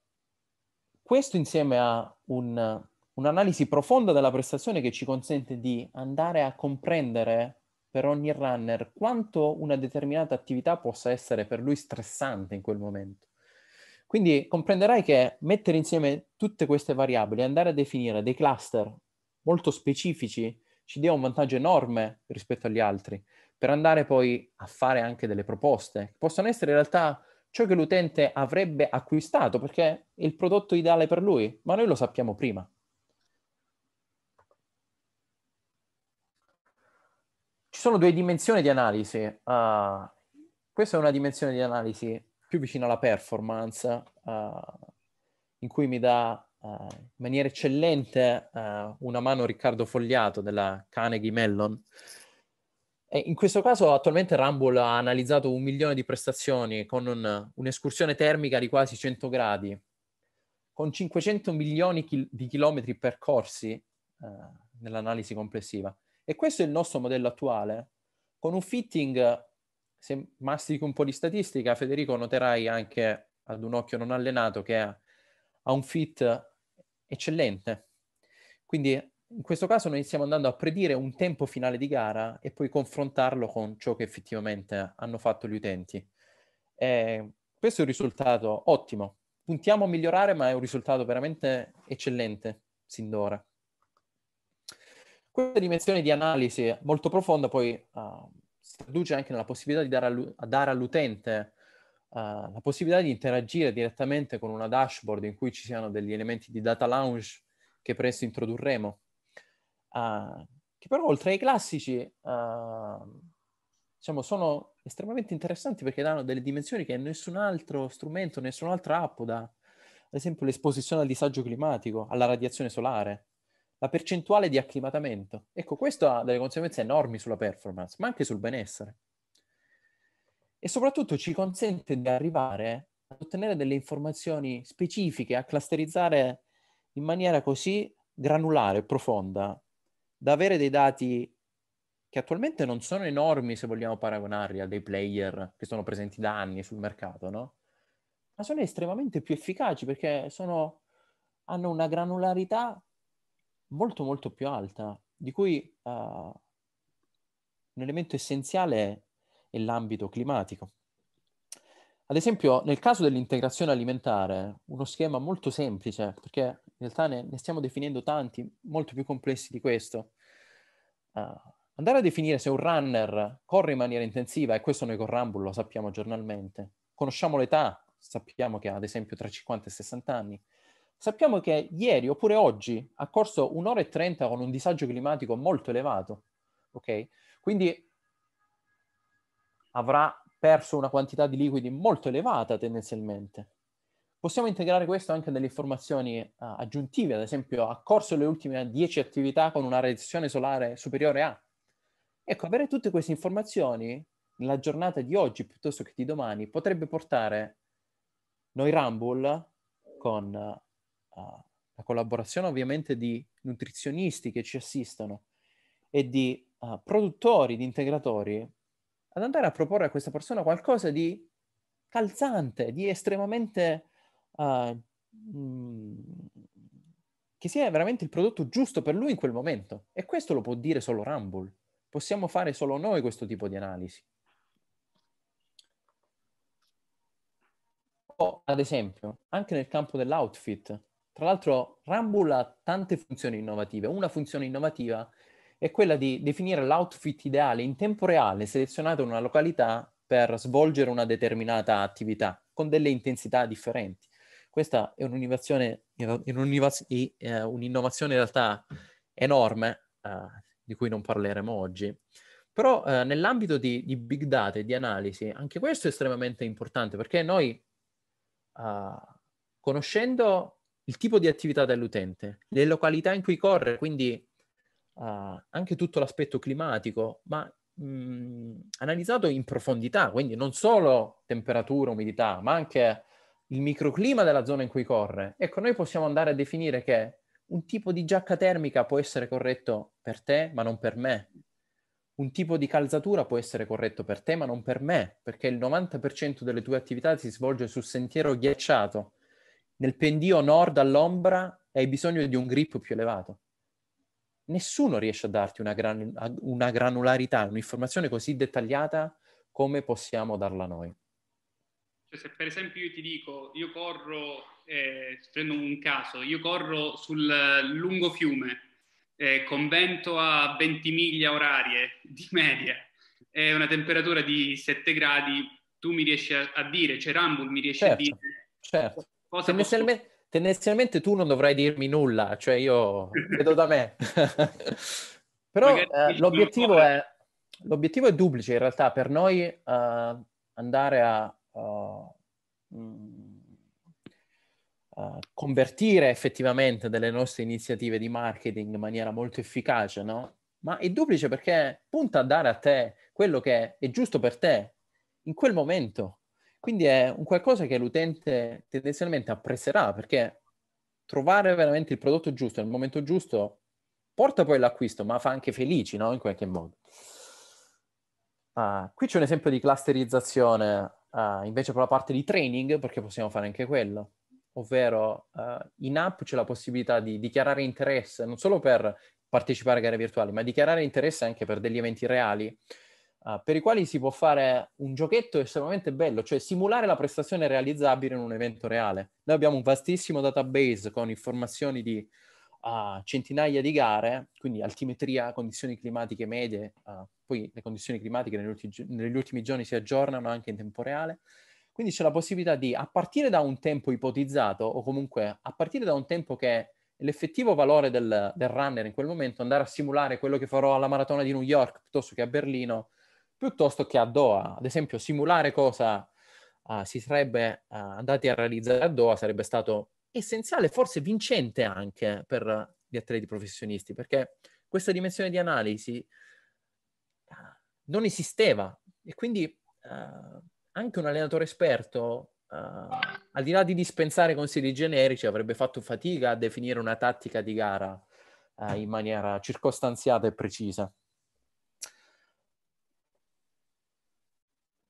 questo insieme a un, un'analisi profonda della prestazione che ci consente di andare a comprendere per ogni runner quanto una determinata attività possa essere per lui stressante in quel momento. Quindi comprenderai che mettere insieme tutte queste variabili e andare a definire dei cluster molto specifici ci dia un vantaggio enorme rispetto agli altri per andare poi a fare anche delle proposte che possono essere in realtà ciò che l'utente avrebbe acquistato perché è il prodotto ideale per lui, ma noi lo sappiamo prima. Ci sono due dimensioni di analisi. Uh, questa è una dimensione di analisi più vicino alla performance, uh, in cui mi dà uh, in maniera eccellente uh, una mano Riccardo Fogliato della Carnegie Mellon. E in questo caso attualmente Rumble ha analizzato un milione di prestazioni con un, un'escursione termica di quasi 100 gradi, con 500 milioni chi- di chilometri percorsi nell'analisi complessiva. E questo è il nostro modello attuale, con un fitting se mastichi un po' di statistica, Federico, noterai anche ad un occhio non allenato che ha un fit eccellente. Quindi in questo caso noi stiamo andando a predire un tempo finale di gara e poi confrontarlo con ciò che effettivamente hanno fatto gli utenti. E questo è un risultato ottimo. Puntiamo a migliorare, ma è un risultato veramente eccellente sin d'ora. Questa dimensione di analisi molto profonda poi uh, si traduce anche nella possibilità di dare, allu- dare all'utente uh, la possibilità di interagire direttamente con una dashboard in cui ci siano degli elementi di data lounge che presto introdurremo. Uh, che però oltre ai classici uh, diciamo, sono estremamente interessanti perché danno delle dimensioni che nessun altro strumento, nessun'altra app da Ad esempio l'esposizione al disagio climatico, alla radiazione solare, la percentuale di acclimatamento. Ecco, questo ha delle conseguenze enormi sulla performance, ma anche sul benessere. E soprattutto ci consente di arrivare ad ottenere delle informazioni specifiche, a clusterizzare in maniera così granulare, e profonda, da avere dei dati che attualmente non sono enormi se vogliamo paragonarli a dei player che sono presenti da anni sul mercato, no? Ma sono estremamente più efficaci perché sono, hanno una granularità molto molto più alta, di cui uh, un elemento essenziale è l'ambito climatico. Ad esempio, nel caso dell'integrazione alimentare, uno schema molto semplice, perché in realtà ne, ne stiamo definendo tanti, molto più complessi di questo. Uh, andare a definire se un runner corre in maniera intensiva, e questo noi con Rumble lo sappiamo giornalmente, conosciamo l'età, sappiamo che ha ad esempio tra 50 e 60 anni, Sappiamo che ieri oppure oggi ha corso un'ora e trenta con un disagio climatico molto elevato, ok? Quindi avrà perso una quantità di liquidi molto elevata tendenzialmente. Possiamo integrare questo anche nelle informazioni uh, aggiuntive, ad esempio ha corso le ultime dieci attività con una radiazione solare superiore a. Ecco, avere tutte queste informazioni nella giornata di oggi piuttosto che di domani potrebbe portare noi Rumble con eh, la collaborazione ovviamente di nutrizionisti che ci assistono e di uh, produttori, di integratori, ad andare a proporre a questa persona qualcosa di calzante, di estremamente... Uh, che sia veramente il prodotto giusto per lui in quel momento. E questo lo può dire solo Rumble. Possiamo fare solo noi questo tipo di analisi. O, ad esempio, anche nel campo dell'outfit, tra l'altro Rumble ha tante funzioni innovative. Una funzione innovativa è quella di definire l'outfit ideale in tempo reale selezionato in una località per svolgere una determinata attività con delle intensità differenti. Questa è un'innovazione, eh, un'innovazione in realtà enorme, eh, di cui non parleremo oggi. Però eh, nell'ambito di, di, big data e di analisi, anche questo è estremamente importante perché noi, eh, conoscendo il tipo di attività dell'utente, le località in cui corre, quindi uh, anche tutto l'aspetto climatico, ma mh, mm, analizzato in profondità, quindi non solo temperatura, umidità, ma anche il microclima della zona in cui corre. Ecco, noi possiamo andare a definire che un tipo di giacca termica può essere corretto per te, ma non per me. Un tipo di calzatura può essere corretto per te, ma non per me, perché il 90% delle tue attività si svolge su sentiero ghiacciato nel pendio nord all'ombra hai bisogno di un grip più elevato. Nessuno riesce a darti una, gran, una granularità, un'informazione così dettagliata come possiamo darla noi. Cioè, se per esempio io ti dico, io corro, eh, prendo un caso, io corro sul lungo fiume, eh, con vento a 20 miglia orarie di media, e una temperatura di 7 gradi, tu mi riesci a, a dire, cioè Rambul mi riesce certo, a dire certo. Tendenzialmente, posso... tendenzialmente, tu non dovrai dirmi nulla, cioè io vedo da me. Però eh, l'obiettivo, è, l'obiettivo, è, duplice in realtà, per noi uh, andare a... Uh, uh, convertire effettivamente delle nostre iniziative di marketing in maniera molto efficace, no? ma è duplice perché punta a dare a te quello che è giusto per te in quel momento. Quindi è un qualcosa che l'utente tendenzialmente apprezzerà perché trovare veramente il prodotto giusto nel momento giusto porta poi all'acquisto, ma fa anche felici, no? In qualche modo. Uh, qui c'è un esempio di clusterizzazione uh, invece per la parte di training, perché possiamo fare anche quello, ovvero uh, in app c'è la possibilità di dichiarare interesse non solo per partecipare a gare virtuali, ma dichiarare interesse anche per degli eventi reali. Ah, per i quali si può fare un giochetto estremamente bello, cioè simulare la prestazione realizzabile in un evento reale. Noi abbiamo un vastissimo database con informazioni di uh, centinaia di gare, quindi altimetria, condizioni climatiche medie, uh, poi le condizioni climatiche negli ultimi, negli ultimi giorni si aggiornano anche in tempo reale. Quindi c'è la possibilità di, a partire da un tempo ipotizzato, o comunque a partire da un tempo che l'effettivo valore del, del, runner in quel momento, andare a simulare quello che farò alla maratona di New York piuttosto che a Berlino piuttosto che a Doha. Ad esempio, simulare cosa uh, si sarebbe uh, andati a realizzare a Doha sarebbe stato essenziale, forse vincente anche per gli atleti professionisti, perché questa dimensione di analisi ah, non esisteva e quindi uh, anche un allenatore esperto, al di là di dispensare consigli generici, avrebbe fatto fatica a definire una tattica di gara in maniera circostanziata e precisa.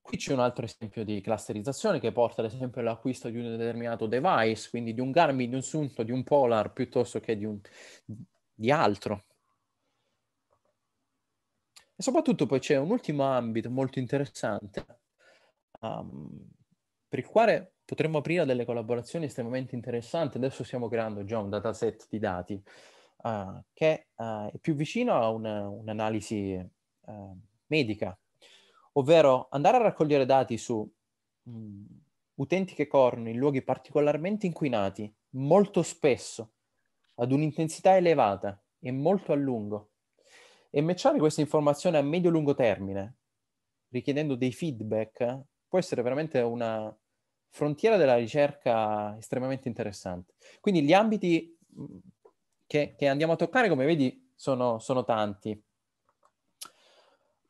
Qui c'è un altro esempio di clusterizzazione che porta ad esempio all'acquisto di un determinato device, quindi di un Garmin, di un Sunto, di un Polar, piuttosto che di, un, di altro. E soprattutto poi c'è un ultimo ambito molto interessante, um, per il quale potremmo aprire delle collaborazioni estremamente interessanti. Adesso stiamo creando già un dataset di dati uh, che uh, è più vicino a una, un'analisi uh, medica, ovvero andare a raccogliere dati su mh, mm, utenti che corrono in luoghi particolarmente inquinati, molto spesso, ad un'intensità elevata e molto a lungo, e matchare questa informazione a medio-lungo termine, richiedendo dei feedback, può essere veramente una frontiera della ricerca estremamente interessante. Quindi gli ambiti mm, che, che andiamo a toccare, come vedi, sono, sono tanti.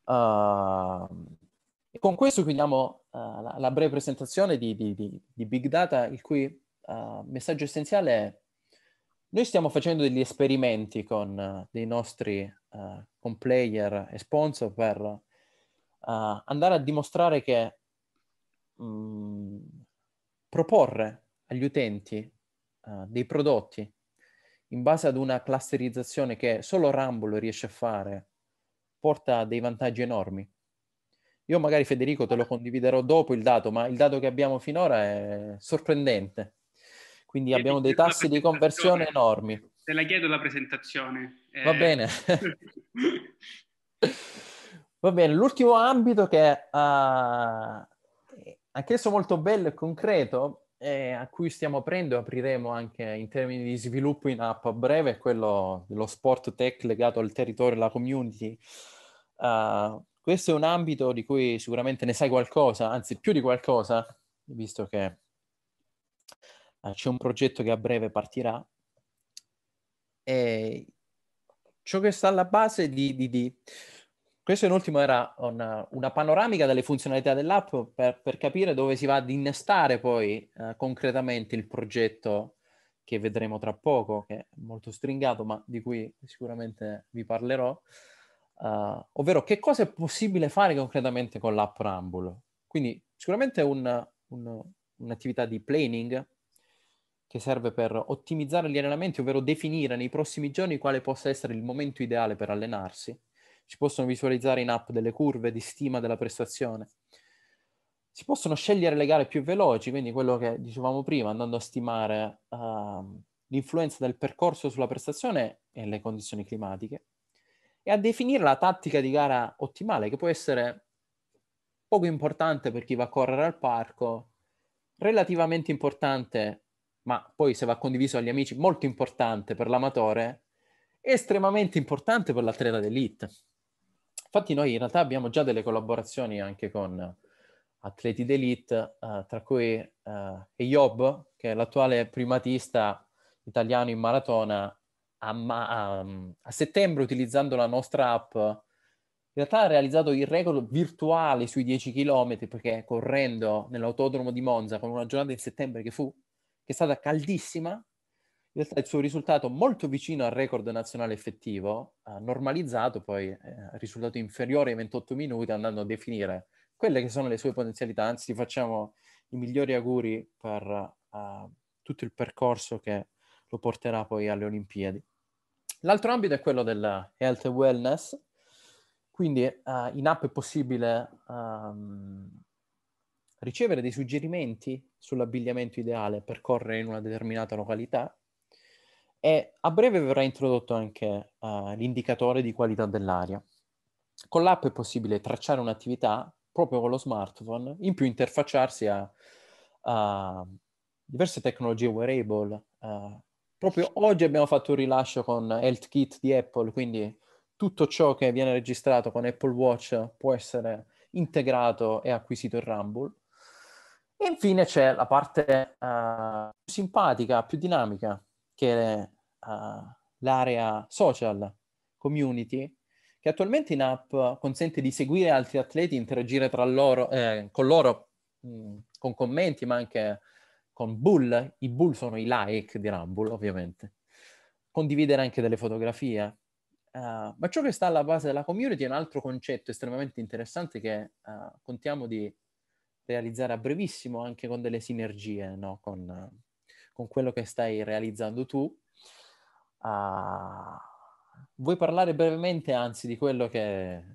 Uh, con questo chiudiamo uh, la, la, breve presentazione di, di, di, di, Big Data, il cui uh, messaggio essenziale è noi stiamo facendo degli esperimenti con uh, dei nostri con player e sponsor per andare a dimostrare che mh, mm, proporre agli utenti dei prodotti in base ad una clusterizzazione che solo Rumble riesce a fare porta dei vantaggi enormi io magari Federico te lo condividerò dopo il dato, ma il dato che abbiamo finora è sorprendente. Quindi abbiamo dei tassi di conversione enormi. Te la chiedo la presentazione. Eh... Va bene. Va bene, l'ultimo ambito che uh, anch'esso molto bello e concreto, eh, a cui stiamo aprendo e apriremo anche in termini di sviluppo in app a breve, è quello dello sport tech legato al territorio e alla community. Uh, questo è un ambito di cui sicuramente ne sai qualcosa, anzi più di qualcosa, visto che eh, c'è un progetto che a breve partirà. E ciò che sta alla base di... di, di... Questo in ultimo era una, una, panoramica delle funzionalità dell'app per, per, capire dove si va ad innestare poi eh, concretamente il progetto che vedremo tra poco, che è molto stringato, ma di cui sicuramente vi parlerò uh, ovvero che cosa è possibile fare concretamente con l'app Rumble. Quindi sicuramente è un, un, un'attività di planning che serve per ottimizzare gli allenamenti, ovvero definire nei prossimi giorni quale possa essere il momento ideale per allenarsi. Si possono visualizzare in app delle curve di stima della prestazione. Si possono scegliere le gare più veloci, quindi quello che dicevamo prima, andando a stimare uh, l'influenza del percorso sulla prestazione e le condizioni climatiche e a definire la tattica di gara ottimale, che può essere poco importante per chi va a correre al parco, relativamente importante, ma poi se va condiviso agli amici, molto importante per l'amatore, estremamente importante per l'atleta d'elite. Infatti noi in realtà abbiamo già delle collaborazioni anche con atleti d'elite, uh, tra cui uh, eh, Eyob, che è l'attuale primatista italiano in maratona, a, ma- a settembre utilizzando la nostra app in realtà ha realizzato il record virtuale sui 10 km perché correndo nell'autodromo di Monza con una giornata in settembre che fu che è stata caldissima, in realtà il suo risultato molto vicino al record nazionale effettivo, ha normalizzato poi eh, risultato inferiore ai 28 minuti andando a definire quelle che sono le sue potenzialità, anzi ti facciamo i migliori auguri per uh, tutto il percorso che lo porterà poi alle Olimpiadi. L'altro ambito è quello del health and wellness, quindi uh, in app è possibile um, ricevere dei suggerimenti sull'abbigliamento ideale per correre in una determinata località e a breve verrà introdotto anche uh, l'indicatore di qualità dell'aria. Con l'app è possibile tracciare un'attività proprio con lo smartphone, in più interfacciarsi a, a diverse tecnologie wearable uh, Proprio oggi abbiamo fatto un rilascio con Health Kit di Apple, quindi tutto ciò che viene registrato con Apple Watch può essere integrato e acquisito in Rumble. E infine c'è la parte uh, più simpatica, più dinamica, che è uh, l'area social, community, che attualmente in app consente di seguire altri atleti, interagire tra loro, eh, con loro mh, mm, con commenti, ma anche con Bull, i Bull sono i like di Rumble ovviamente, condividere anche delle fotografie. Uh, ma ciò che sta alla base della community è un altro concetto estremamente interessante che uh, contiamo di realizzare a brevissimo anche con delle sinergie no? con, uh, con, quello che stai realizzando tu. Eh, vuoi parlare brevemente anzi di quello che...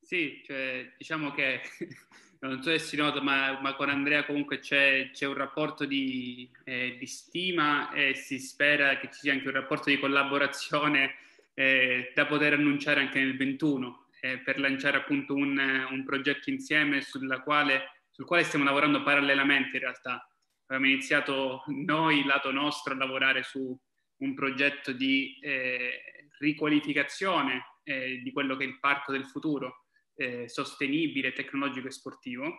Sì, cioè, diciamo che non so se si nota, ma, ma con Andrea comunque c'è, c'è un rapporto di, eh, di, stima e si spera che ci sia anche un rapporto di collaborazione eh, da poter annunciare anche nel 21 eh, per lanciare appunto un, un progetto insieme quale, sul quale stiamo lavorando parallelamente in realtà. Abbiamo iniziato noi, lato nostro, a lavorare su un progetto di eh, riqualificazione eh, di quello che è il parco del futuro eh, sostenibile, tecnologico e sportivo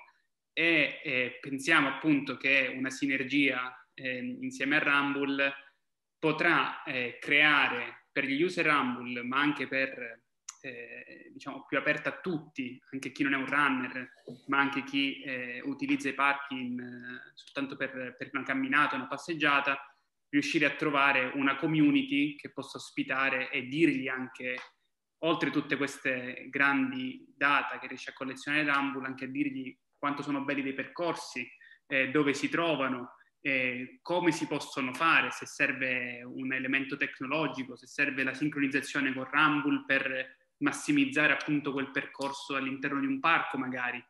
e eh, pensiamo appunto che una sinergia ehm, insieme a Rumble potrà eh, creare per gli user Rumble, ma anche per eh, diciamo più aperta a tutti, anche chi non è un runner, ma anche chi eh, utilizza i parchi in, eh, soltanto per, per, una camminata, una passeggiata, riuscire a trovare una community che possa ospitare e dirgli anche oltre tutte queste grandi data che riesce a collezionare Rambul, anche a dirgli quanto sono belli dei percorsi, eh, dove si trovano, eh, come si possono fare, se serve un elemento tecnologico, se serve la sincronizzazione con Rambul per massimizzare appunto quel percorso all'interno di un parco magari.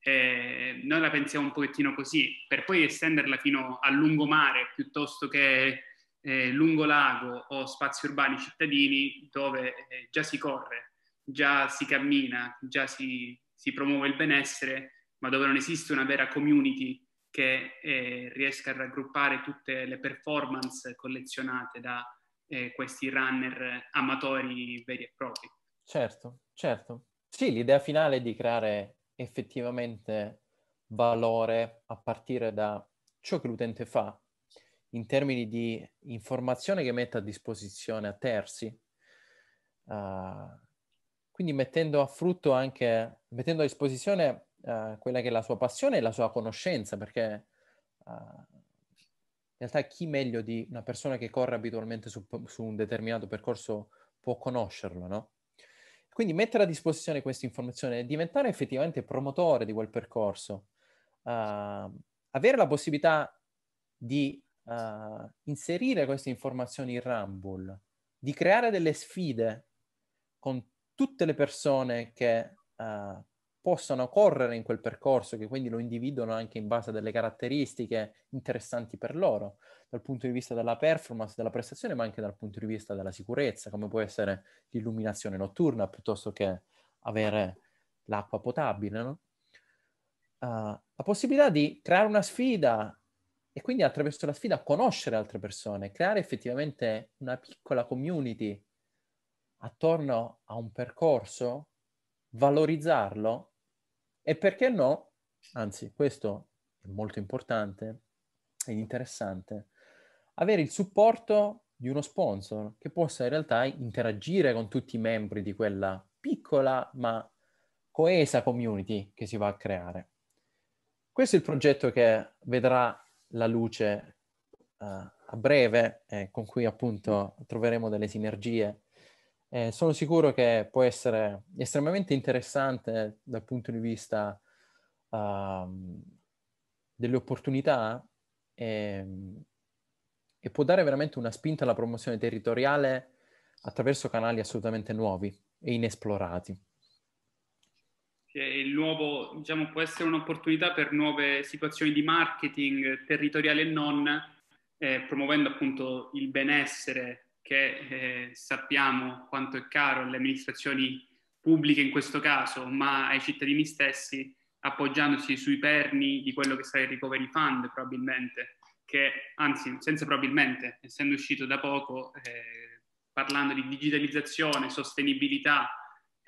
Eh, noi la pensiamo un pochettino così, per poi estenderla fino a lungomare piuttosto che eh, lungolago o spazi urbani cittadini dove eh, già si corre, già si cammina, già si, si, promuove il benessere, ma dove non esiste una vera community che eh, riesca a raggruppare tutte le performance collezionate da eh, questi runner amatori veri e propri. Certo, certo. Sì, l'idea finale è di creare effettivamente valore a partire da ciò che l'utente fa, in termini di informazione che mette a disposizione a terzi, uh, quindi mettendo a frutto anche, mettendo a disposizione uh, quella che è la sua passione e la sua conoscenza, perché uh, in realtà chi meglio di una persona che corre abitualmente su, su un determinato percorso può conoscerlo, no? Quindi mettere a disposizione questa informazione e diventare effettivamente promotore di quel percorso, avere la possibilità di uh, inserire queste informazioni in Rumble, di creare delle sfide con tutte le persone che uh, possano correre in quel percorso, che quindi lo individuano anche in base a delle caratteristiche interessanti per loro, dal punto di vista della performance, della prestazione, ma anche dal punto di vista della sicurezza, come può essere l'illuminazione notturna piuttosto che avere l'acqua potabile, no? uh, la possibilità di creare una sfida, e quindi attraverso la sfida conoscere altre persone, creare effettivamente una piccola community attorno a un percorso, valorizzarlo e perché no, anzi questo è molto importante e interessante, avere il supporto di uno sponsor che possa in realtà interagire con tutti i membri di quella piccola ma coesa community che si va a creare. Questo è il progetto che vedrà la luce uh, a breve, eh, con cui appunto troveremo delle sinergie. Eh, sono sicuro che può essere estremamente interessante dal punto di vista uh, delle opportunità e, e può dare veramente una spinta alla promozione territoriale attraverso canali assolutamente nuovi e inesplorati. Eh, il nuovo, diciamo, può essere un'opportunità per nuove situazioni di marketing territoriale e non, eh, promuovendo appunto il benessere che eh, sappiamo quanto è caro alle amministrazioni pubbliche in questo caso, ma ai cittadini stessi, appoggiandosi sui perni di quello che sarà il recovery fund probabilmente, che anzi, senza probabilmente, essendo uscito da poco, eh, parlando di digitalizzazione, sostenibilità,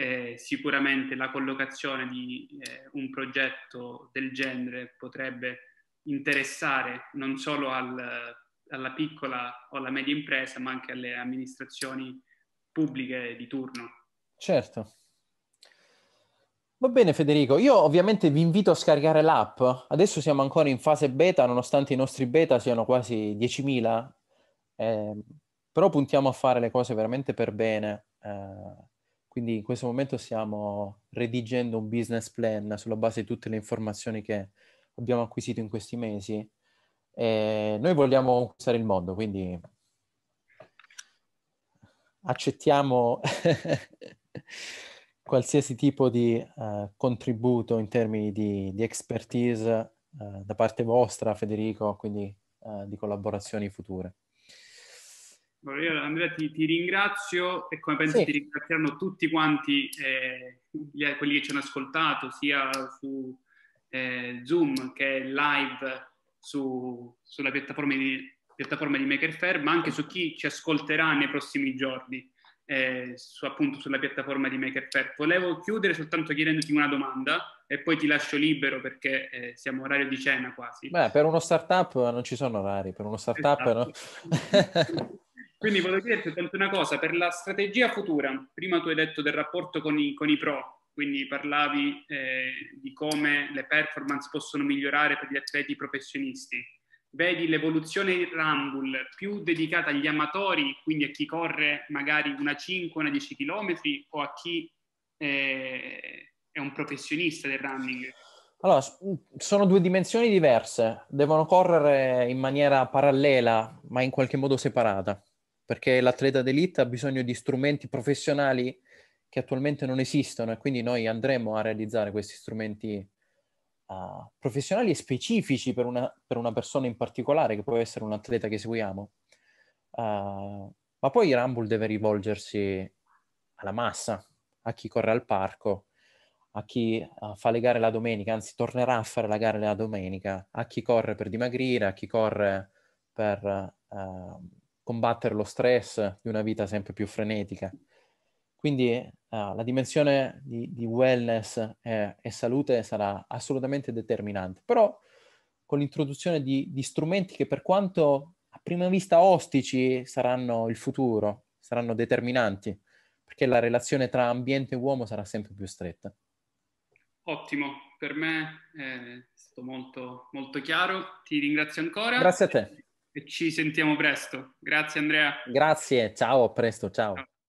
eh, sicuramente la collocazione di eh, un progetto del genere potrebbe interessare non solo al, alla piccola o alla media impresa, ma anche alle amministrazioni pubbliche di turno. Certo. Va bene Federico, io ovviamente vi invito a scaricare l'app, adesso siamo ancora in fase beta, nonostante i nostri beta siano quasi 10.000, eh, però puntiamo a fare le cose veramente per bene. Eh, quindi in questo momento stiamo redigendo un business plan sulla base di tutte le informazioni che abbiamo acquisito in questi mesi. E noi vogliamo conquistare il mondo, quindi accettiamo qualsiasi tipo di uh, contributo in termini di, di expertise uh, da parte vostra, Federico, quindi uh, di collaborazioni future. Andrea, ti, ti, ringrazio e come penso sì. ti ringraziano tutti quanti eh, quelli che ci hanno ascoltato sia su eh, Zoom che live su, sulla piattaforma di, piattaforma di Maker Fair, ma anche su chi ci ascolterà nei prossimi giorni eh, su, appunto sulla piattaforma di Maker Fair. Volevo chiudere soltanto chiedendoti una domanda e poi ti lascio libero perché eh, siamo orario di cena quasi. Beh, per uno startup non ci sono orari, per uno startup esatto. no? Quindi volevo dire soltanto una cosa, per la strategia futura, prima tu hai detto del rapporto con i, con i pro, quindi parlavi eh, di come le performance possono migliorare per gli atleti professionisti. Vedi l'evoluzione di Rumble più dedicata agli amatori, quindi a chi corre magari una 5, una 10 km o a chi eh, è un professionista del running? Allora, mm, sono due dimensioni diverse, devono correre in maniera parallela, ma in qualche modo separata perché l'atleta d'elite ha bisogno di strumenti professionali che attualmente non esistono e quindi noi andremo a realizzare questi strumenti uh, professionali e specifici per una, per una, persona in particolare, che può essere un atleta che seguiamo. Uh, ma poi Rumble deve rivolgersi alla massa, a chi corre al parco, a chi uh, fa le gare la domenica, anzi tornerà a fare la gara la domenica, a chi corre per dimagrire, a chi corre per... Uh, combattere lo stress di una vita sempre più frenetica. Quindi eh, la dimensione di, di wellness eh, e salute sarà assolutamente determinante, però con l'introduzione di, di strumenti che per quanto a prima vista ostici saranno il futuro, saranno determinanti, perché la relazione tra ambiente e uomo sarà sempre più stretta. Ottimo, per me eh, è stato molto, molto chiaro, ti ringrazio ancora. Grazie a te e ci sentiamo presto. Grazie Andrea. Grazie, ciao, a presto, ciao. ciao.